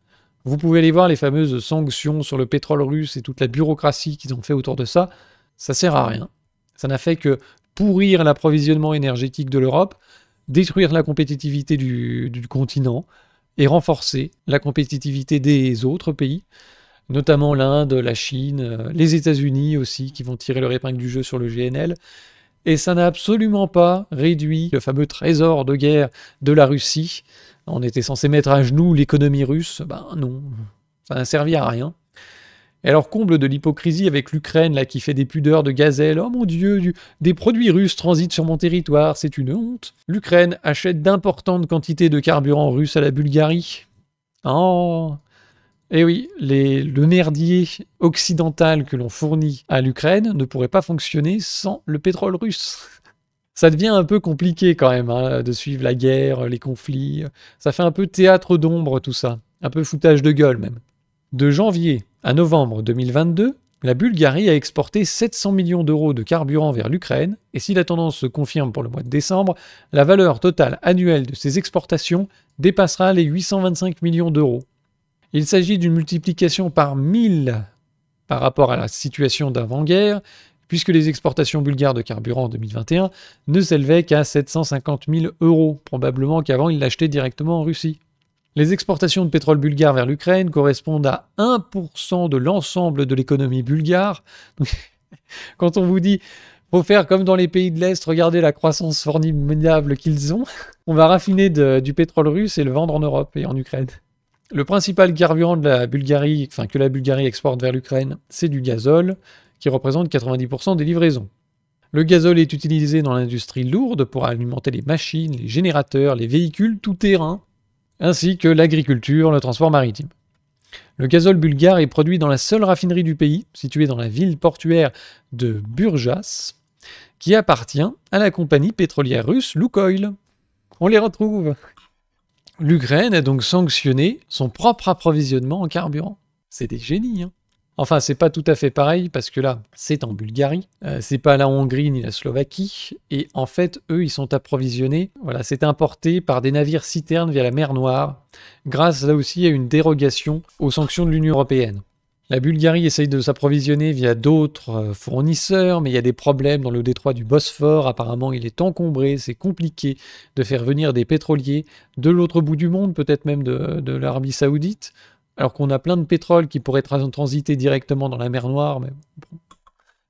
Vous pouvez aller voir les fameuses sanctions sur le pétrole russe et toute la bureaucratie qu'ils ont fait autour de ça. Ça sert à rien. Ça n'a fait que pourrir l'approvisionnement énergétique de l'Europe, détruire la compétitivité du continent, et renforcer la compétitivité des autres pays, notamment l'Inde, la Chine, euh, les États-Unis aussi, qui vont tirer leur épingle du jeu sur le GNL. Et ça n'a absolument pas réduit le fameux trésor de guerre de la Russie. On était censé mettre à genoux l'économie russe. Ben non, ça n'a servi à rien alors comble de l'hypocrisie avec l'Ukraine là qui fait des pudeurs de gazelle. Oh mon dieu, des produits russes transitent sur mon territoire, c'est une honte. L'Ukraine achète d'importantes quantités de carburant russe à la Bulgarie. Oh. Eh oui, les... le merdier occidental que l'on fournit à l'Ukraine ne pourrait pas fonctionner sans le pétrole russe. Ça devient un peu compliqué quand même hein, de suivre la guerre, les conflits. Ça fait un peu théâtre d'ombre tout ça, un peu foutage de gueule même. De janvier à novembre 2022, la Bulgarie a exporté 700 millions d'euros de carburant vers l'Ukraine, et si la tendance se confirme pour le mois de décembre, la valeur totale annuelle de ces exportations dépassera les 825 millions d'euros. Il s'agit d'une multiplication par 1000 par rapport à la situation d'avant-guerre, puisque les exportations bulgares de carburant en 2021 ne s'élevaient qu'à 750 000 euros, probablement qu'avant ils l'achetaient directement en Russie. Les exportations de pétrole bulgare vers l'Ukraine correspondent à 1% de l'ensemble de l'économie bulgare. Quand on vous dit faut faire comme dans les pays de l'Est, regardez la croissance formidable qu'ils ont, on va raffiner du pétrole russe et le vendre en Europe et en Ukraine. Le principal carburant de la Bulgarie, enfin que la Bulgarie exporte vers l'Ukraine, c'est du gazole, qui représente 90% des livraisons. Le gazole est utilisé dans l'industrie lourde pour alimenter les machines, les générateurs, les véhicules tout terrain, ainsi que l'agriculture, le transport maritime. Le gazole bulgare est produit dans la seule raffinerie du pays, située dans la ville portuaire de Burgas, qui appartient à la compagnie pétrolière russe Lukoil. On les retrouve. L'Ukraine a donc sanctionné son propre approvisionnement en carburant. C'est des génies. Hein. Enfin, c'est pas tout à fait pareil parce que là, c'est en Bulgarie, euh, c'est pas la Hongrie ni la Slovaquie, et en fait, eux, ils sont approvisionnés. Voilà, c'est importé par des navires citernes via la mer Noire, grâce là aussi à une dérogation aux sanctions de l'Union européenne. La Bulgarie essaye de s'approvisionner via d'autres euh, fournisseurs, mais il y a des problèmes dans le détroit du Bosphore. Apparemment, il est encombré, c'est compliqué de faire venir des pétroliers de l'autre bout du monde, peut-être même de, de l'Arabie Saoudite alors qu'on a plein de pétrole qui pourrait transiter directement dans la mer Noire. Mais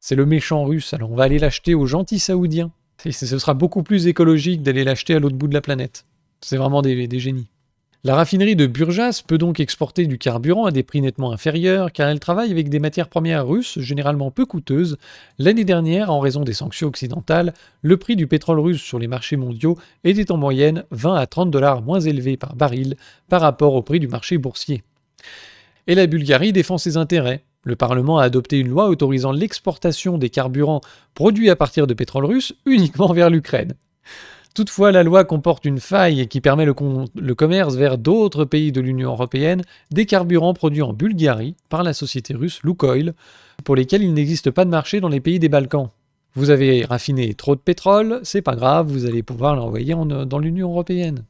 c'est le méchant russe, alors on va aller l'acheter aux gentils saoudiens. ce sera beaucoup plus écologique d'aller l'acheter à l'autre bout de la planète. C'est vraiment des, des génies. La raffinerie de Burjas peut donc exporter du carburant à des prix nettement inférieurs car elle travaille avec des matières premières russes généralement peu coûteuses. L'année dernière, en raison des sanctions occidentales, le prix du pétrole russe sur les marchés mondiaux était en moyenne 20 à 30 dollars moins élevé par baril par rapport au prix du marché boursier. Et la Bulgarie défend ses intérêts. Le Parlement a adopté une loi autorisant l'exportation des carburants produits à partir de pétrole russe uniquement vers l'Ukraine. Toutefois, la loi comporte une faille qui permet le, commerce vers d'autres pays de l'Union européenne des carburants produits en Bulgarie par la société russe Lukoil, pour lesquels il n'existe pas de marché dans les pays des Balkans. Vous avez raffiné trop de pétrole, c'est pas grave, vous allez pouvoir l'envoyer dans l'Union européenne.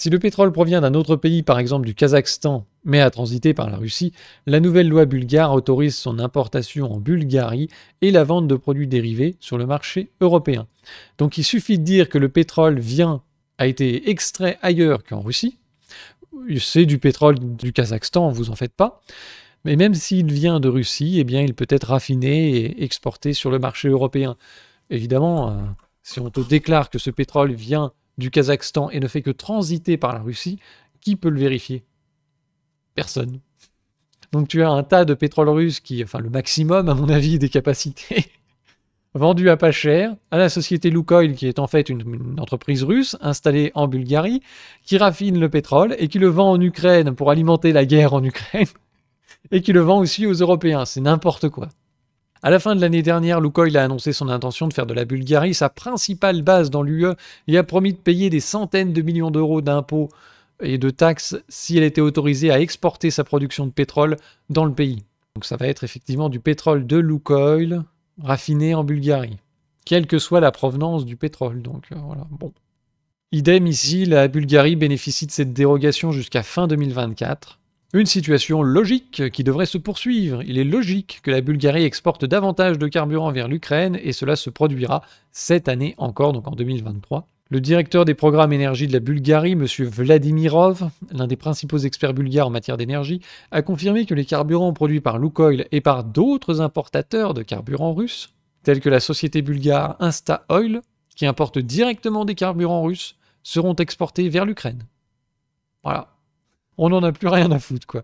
Si le pétrole provient d'un autre pays, par exemple du Kazakhstan, mais a transité par la Russie, la nouvelle loi bulgare autorise son importation en Bulgarie et la vente de produits dérivés sur le marché européen. Donc il suffit de dire que le pétrole vient, a été extrait ailleurs qu'en Russie. C'est du pétrole du Kazakhstan, vous en faites pas. Mais même s'il vient de Russie, eh bien, il peut être raffiné et exporté sur le marché européen. Évidemment, euh, si on te déclare que ce pétrole vient du Kazakhstan et ne fait que transiter par la Russie, qui peut le vérifier Personne. Donc tu as un tas de pétrole russe qui, enfin le maximum à mon avis des capacités, vendu à pas cher à la société Lukoil qui est en fait une, une, entreprise russe installée en Bulgarie qui raffine le pétrole et qui le vend en Ukraine pour alimenter la guerre en Ukraine et qui le vend aussi aux Européens. C'est n'importe quoi. À la fin de l'année dernière, Lukoil a annoncé son intention de faire de la Bulgarie sa principale base dans l'UE et a promis de payer des centaines de millions d'euros d'impôts et de taxes si elle était autorisée à exporter sa production de pétrole dans le pays. Donc ça va être effectivement du pétrole de Lukoil raffiné en Bulgarie, quelle que soit la provenance du pétrole. Donc euh, voilà, bon. Idem ici, la Bulgarie bénéficie de cette dérogation jusqu'à fin 2024. Une situation logique qui devrait se poursuivre. Il est logique que la Bulgarie exporte davantage de carburant vers l'Ukraine et cela se produira cette année encore, donc en 2023. Le directeur des programmes énergie de la Bulgarie, M. Vladimirov, l'un des principaux experts bulgares en matière d'énergie, a confirmé que les carburants produits par Lukoil et par d'autres importateurs de carburants russes, tels que la société bulgare Insta Oil, qui importe directement des carburants russes, seront exportés vers l'Ukraine. Voilà, on n'en a plus rien à foutre, quoi.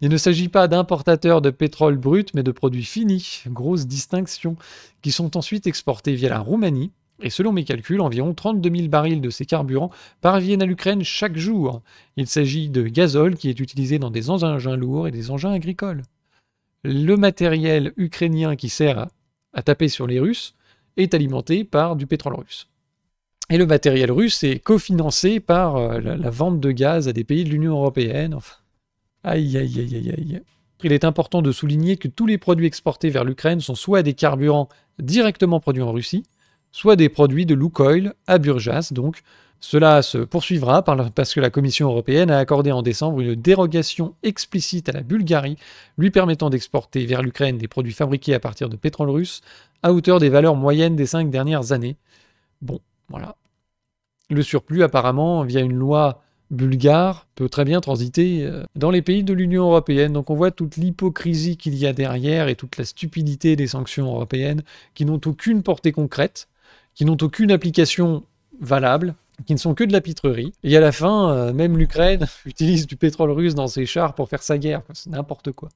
Il ne s'agit pas d'importateurs de pétrole brut, mais de produits finis, grosse distinction, qui sont ensuite exportés via la Roumanie, et selon mes calculs, environ 32 000 barils de ces carburants parviennent à l'Ukraine chaque jour. Il s'agit de gazole qui est utilisé dans des engins lourds et des engins agricoles. Le matériel ukrainien qui sert à taper sur les Russes est alimenté par du pétrole russe. Et le matériel russe est cofinancé par euh, la, vente de gaz à des pays de l'Union européenne. Enfin, aïe, aïe, aïe, aïe, aïe. Il est important de souligner que tous les produits exportés vers l'Ukraine sont soit des carburants directement produits en Russie, soit des produits de Lukoil à Burjas. Donc, cela se poursuivra parce que la Commission européenne a accordé en décembre une dérogation explicite à la Bulgarie, lui permettant d'exporter vers l'Ukraine des produits fabriqués à partir de pétrole russe à hauteur des valeurs moyennes des cinq dernières années. Bon, voilà. Le surplus, apparemment, via une loi bulgare, peut très bien transiter euh, dans les pays de l'Union européenne. Donc on voit toute l'hypocrisie qu'il y a derrière et toute la stupidité des sanctions européennes qui n'ont aucune portée concrète, qui n'ont aucune application valable, qui ne sont que de la pitrerie. Et à la fin, euh, même l'Ukraine utilise du pétrole russe dans ses chars pour faire sa guerre. C'est n'importe quoi.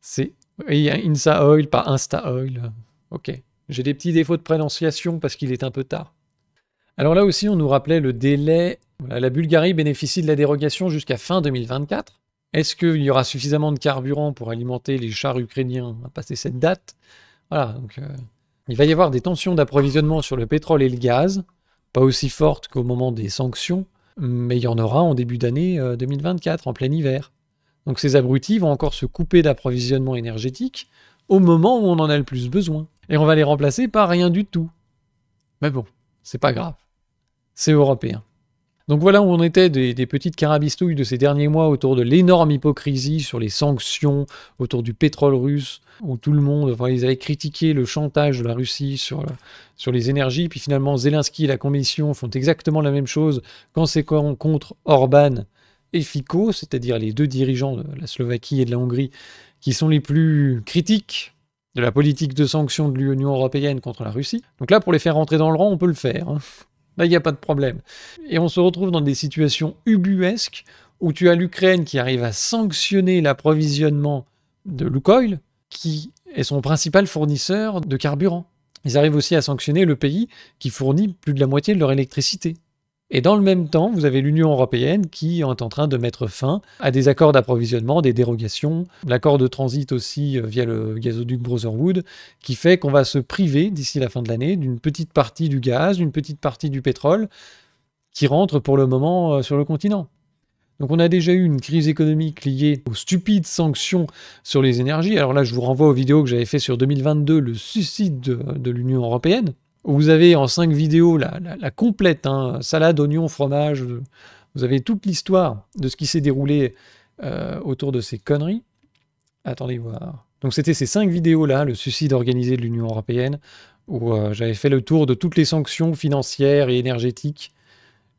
C'est Oil, pas Oil. Ok. J'ai des petits défauts de prononciation parce qu'il est un peu tard. Alors là aussi, on nous rappelait le délai. La Bulgarie bénéficie de la dérogation jusqu'à fin 2024. Est-ce qu'il y aura suffisamment de carburant pour alimenter les chars ukrainiens à passer cette date Voilà, donc euh, il va y avoir des tensions d'approvisionnement sur le pétrole et le gaz, pas aussi fortes qu'au moment des sanctions, mais il y en aura en début d'année 2024, euh, en plein hiver. Donc ces abrutis vont encore se couper d'approvisionnement énergétique au moment où on en a le plus besoin. Et on va les remplacer par rien du tout. Mais bon, c'est pas grave c'est européen. Donc voilà où on était des, petites carabistouilles de ces derniers mois autour de l'énorme hypocrisie sur les sanctions, autour du pétrole russe, où tout le monde, enfin, ils avaient critiqué le chantage de la Russie sur, sur les énergies, puis finalement Zelensky et la Commission font exactement la même chose quand c'est contre Orban et Fico, c'est-à-dire les deux dirigeants de la Slovaquie et de la Hongrie, qui sont les plus critiques de la politique de sanctions de l'Union européenne contre la Russie. Donc là, pour les faire rentrer dans le rang, on peut le faire. Hein. Là, il n'y a pas de problème. Et on se retrouve dans des situations ubuesques où tu as l'Ukraine qui arrive à sanctionner l'approvisionnement de Lukoil, qui est son principal fournisseur de carburant. Ils arrivent aussi à sanctionner le pays qui fournit plus de la moitié de leur électricité. Et dans le même temps, vous avez l'Union européenne qui est en train de mettre fin à des accords d'approvisionnement, des dérogations, l'accord de transit aussi euh, via le gazoduc Brotherwood, qui fait qu'on va se priver d'ici la fin de l'année d'une petite partie du gaz, d'une petite partie du pétrole qui rentre pour le moment euh, sur le continent. Donc on a déjà eu une crise économique liée aux stupides sanctions sur les énergies. Alors là, je vous renvoie aux vidéos que j'avais fait sur 2022, le suicide de, de l'Union européenne. Vous avez en cinq vidéos la, complète, hein, salade, oignon, fromage. Euh, vous avez toute l'histoire de ce qui s'est déroulé euh, autour de ces conneries. Attendez voir. Donc c'était ces cinq vidéos-là, le suicide organisé de l'Union européenne, où euh, j'avais fait le tour de toutes les sanctions financières et énergétiques,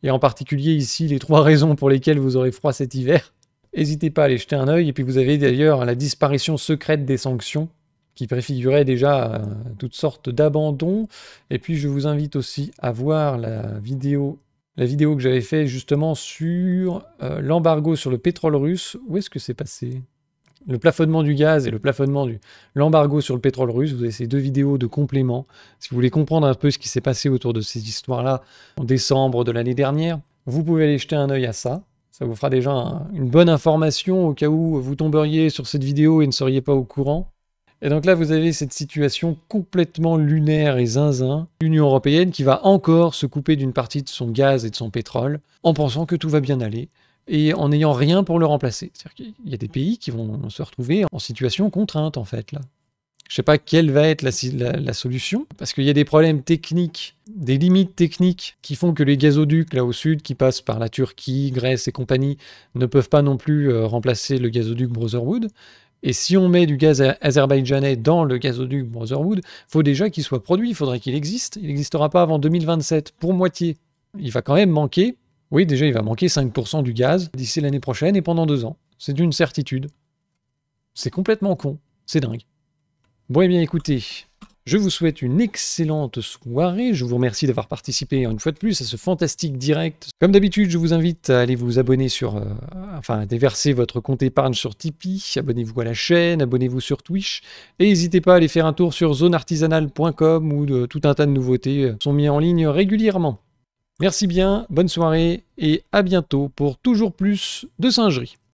et en particulier ici les trois raisons pour lesquelles vous aurez froid cet hiver. N'hésitez pas à aller jeter un œil, et puis vous avez d'ailleurs la disparition secrète des sanctions, qui préfigurait déjà euh, toutes sortes d'abandons. Et puis je vous invite aussi à voir la vidéo, la vidéo que j'avais fait justement sur euh, l'embargo sur le pétrole russe. Où est-ce que c'est passé Le plafonnement du gaz et le plafonnement du l'embargo sur le pétrole russe. Vous avez ces deux vidéos de complément. Si vous voulez comprendre un peu ce qui s'est passé autour de ces histoires-là en décembre de l'année dernière, vous pouvez aller jeter un œil à ça. Ça vous fera déjà une bonne information au cas où vous tomberiez sur cette vidéo et ne seriez pas au courant. Et donc là, vous avez cette situation complètement lunaire et zinzin, l'Union européenne qui va encore se couper d'une partie de son gaz et de son pétrole, en pensant que tout va bien aller, et en n'ayant rien pour le remplacer. C'est-à-dire qu'il y a des pays qui vont se retrouver en situation contrainte, en fait, là. Je ne sais pas quelle va être la, solution, parce qu'il y a des problèmes techniques, des limites techniques qui font que les gazoducs là au sud, qui passent par la Turquie, Grèce et compagnie, ne peuvent pas non plus euh, remplacer le gazoduc Brotherwood. Et si on met du gaz azerbaïdjanais dans le gazoduc Brotherwood, faut déjà qu'il soit produit, il faudrait qu'il existe. Il n'existera pas avant 2027, pour moitié. Il va quand même manquer, oui déjà il va manquer 5% du gaz d'ici l'année prochaine et pendant deux ans. C'est une certitude. C'est complètement con, c'est dingue. Bon et eh bien écoutez, je vous souhaite une excellente soirée. Je vous remercie d'avoir participé une fois de plus à ce fantastique direct. Comme d'habitude, je vous invite à aller vous abonner sur, euh, enfin, à déverser votre compte épargne sur Tipeee. Abonnez-vous à la chaîne, abonnez-vous sur Twitch et n'hésitez pas à aller faire un tour sur zoneartisanale.com où euh, tout un tas de nouveautés euh, sont mises en ligne régulièrement. Merci bien, bonne soirée et à bientôt pour toujours plus de singeries.